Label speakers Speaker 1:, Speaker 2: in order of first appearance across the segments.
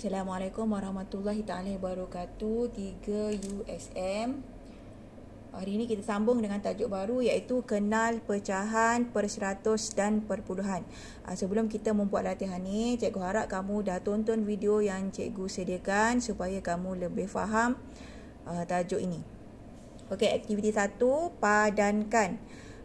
Speaker 1: Assalamualaikum warahmatullahi taala wabarakatuh 3 USM Hari ini kita sambung dengan tajuk baru iaitu kenal pecahan per seratus dan per puluhan. Ah, sebelum kita membuat latihan ni, cikgu harap kamu dah tonton video yang cikgu sediakan supaya kamu lebih faham ah, tajuk ini. Okey, aktiviti satu, Padankan.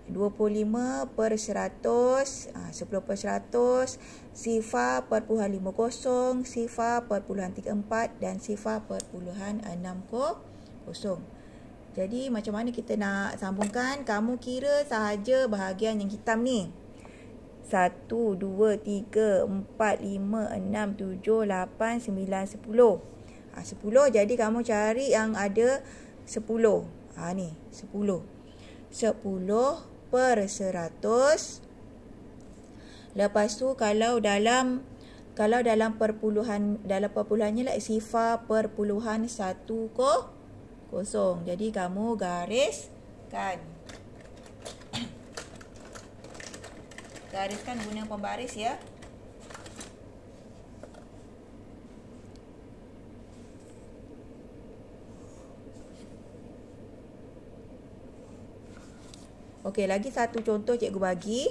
Speaker 1: 25 per 100, 10 ah, per 100, sifar per puluhan 50, sifar per puluhan 34 dan sifar per puluhan 60. Jadi macam mana kita nak sambungkan? Kamu kira sahaja bahagian yang hitam ni. 1, 2, 3, 4, 5, 6, 7, 8, 9, 10 ha, 10 jadi kamu cari yang ada 10 ha, ah, Ni 10 10 per 100 lepas tu kalau dalam kalau dalam perpuluhan dalam perpuluhannya lah sifar perpuluhan 1 ko kosong jadi kamu garis kan? gariskan guna pembaris ya Okey, lagi satu contoh cikgu bagi.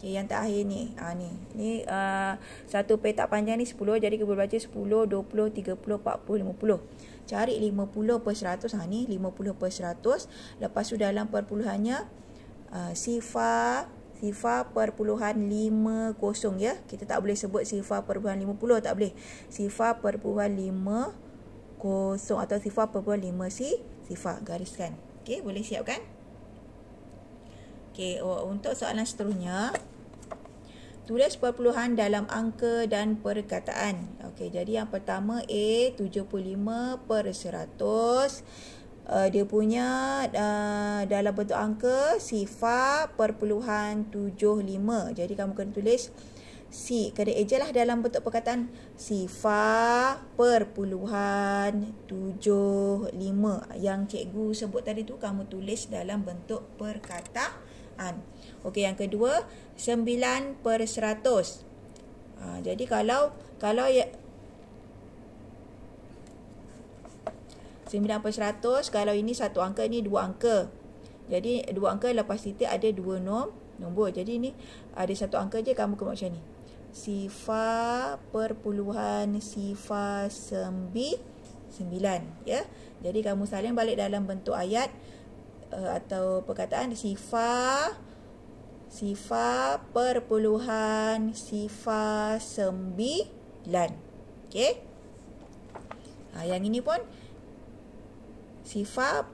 Speaker 1: Okey, yang terakhir ni. Ah ni. Ni uh, satu petak panjang ni 10, jadi cikgu baca 10, 20, 30, 40, 50. Cari 50 per 100. Ah ni 50 per 100. Lepas tu dalam perpuluhannya uh, ah, sifar sifar perpuluhan 50 ya. Kita tak boleh sebut sifar perpuluhan 50, tak boleh. Sifar perpuluhan 50 atau sifar perpuluhan 5 si sifar gariskan. Okey, boleh siapkan? Okey, oh, untuk soalan seterusnya Tulis perpuluhan dalam angka dan perkataan. Okey, jadi yang pertama A 75 per 100. Uh, eh, dia punya uh, dalam bentuk angka sifar perpuluhan tujuh lima. Jadi kamu kena tulis si kena eja lah dalam bentuk perkataan sifar perpuluhan tujuh lima. Yang cikgu sebut tadi tu kamu tulis dalam bentuk perkataan. Quran. Okey, yang kedua 9 per 100. Ah ha, jadi kalau kalau ya 9 per 100 kalau ini satu angka ini dua angka. Jadi dua angka lepas titik ada dua nom nombor. Jadi ini ada satu angka je kamu kena macam ni. sifar perpuluhan sifa sembi sembilan. Ya? Jadi kamu salin balik dalam bentuk ayat uh, atau perkataan sifat sifat perpuluhan sifat sembilan. Okey. Ha, yang ini pun sifat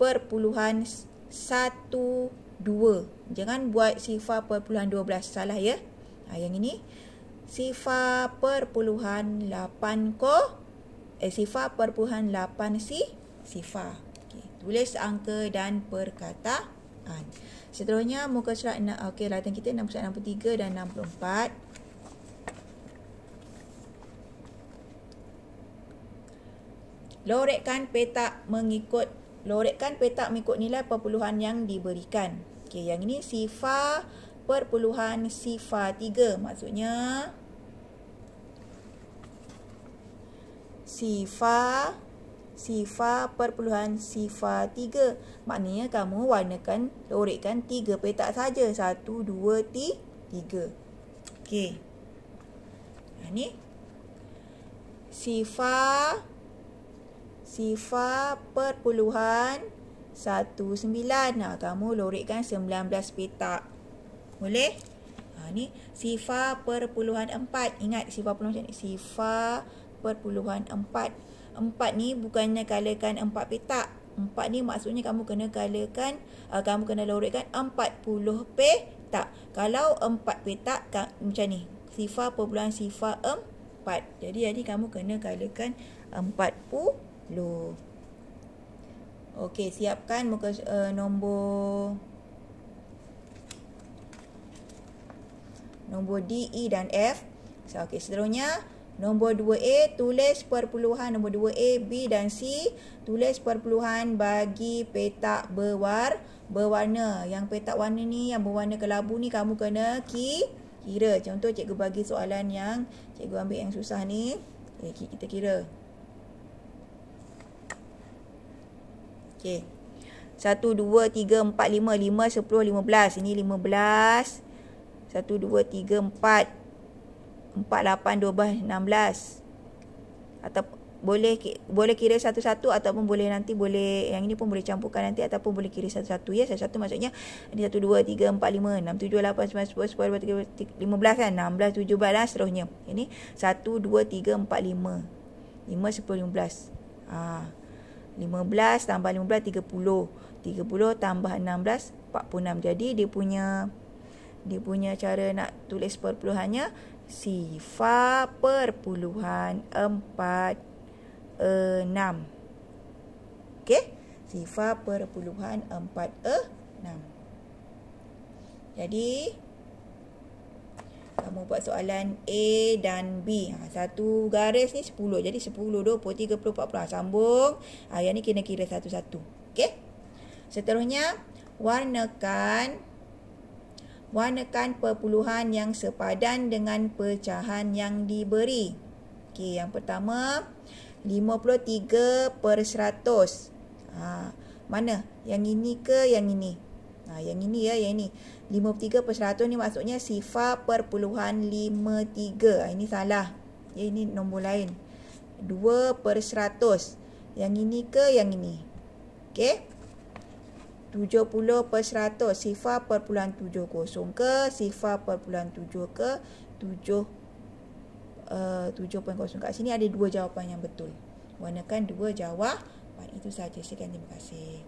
Speaker 1: perpuluhan satu dua. Jangan buat sifat perpuluhan dua belas. Salah ya. Ha, yang ini sifat perpuluhan lapan ko. Eh, sifat perpuluhan lapan si sifat. Okey, tulis angka dan perkataan. Seterusnya muka surat okey, latihan kita 63 dan 64. Lorekkan petak mengikut lorekkan petak mengikut nilai perpuluhan yang diberikan. Okey, yang ini sifar perpuluhan sifar 3. Maksudnya sifar sifar perpuluhan sifar tiga. Maknanya kamu warnakan, lorikkan tiga petak saja. Satu, dua, tiga. Okey. Ini. Sifar. Sifar perpuluhan satu sembilan. Nah, kamu lorikkan sembilan belas petak. Boleh? Ha, ni sifar perpuluhan empat. Ingat sifar perpuluhan macam ni. Sifar puluhan Empat empat ni bukannya kalakan empat petak Empat ni maksudnya kamu kena kalakan uh, Kamu kena lorikkan empat puluh petak Kalau empat petak kan, macam ni Sifar perpuluhan sifar empat Jadi tadi kamu kena kalakan empat puluh Okey, siapkan muka uh, nombor nombor DE dan F. So, okey, seterusnya Nombor 2A tulis perpuluhan nombor 2A, B dan C. Tulis perpuluhan bagi petak berwar berwarna. Yang petak warna ni, yang berwarna kelabu ni kamu kena kira. Contoh cikgu bagi soalan yang cikgu ambil yang susah ni. Okay, eh, kita kira. Okey. 1, 2, 3, 4, 5, 5, 10, 15. Ini 15. 1, 2, 3, 4, 5 atau boleh boleh kira satu-satu ataupun boleh nanti boleh yang ini pun boleh campurkan nanti ataupun boleh kira satu-satu ya satu-satu maksudnya ada 1 2 3 4 5 6 7 8 9 10 11 12 15 kan 16 17 lah seterusnya ini 1 2 3 4 5 5 10 15 ah ha. 15 tambah 15 30 30 tambah 16 46 jadi dia punya dia punya cara nak tulis perpuluhannya 16 Sifa perpuluhan empat enam. Okey. Sifa perpuluhan empat enam. Jadi, kamu buat soalan A dan B. Ha, satu garis ni sepuluh, Jadi 10, 20, puluh 40. Ha, sambung. Ha, yang ni kena kira satu-satu. Okey. Seterusnya, warnakan warnakan perpuluhan yang sepadan dengan pecahan yang diberi. Okey, yang pertama 53 per 100. Ha, mana? Yang ini ke yang ini? Ha, yang ini ya, yang ini. 53 per 100 ni maksudnya sifar perpuluhan 53. Ha, ini salah. Ya, ini nombor lain. 2 per 100. Yang ini ke yang ini? Okey. 70 per 100 sifar per bulan puluhan kosong ke sifar per bulan 7 ke 7 uh, eh, kosong. kat sini ada dua jawapan yang betul warnakan dua jawapan itu sahaja sekian terima kasih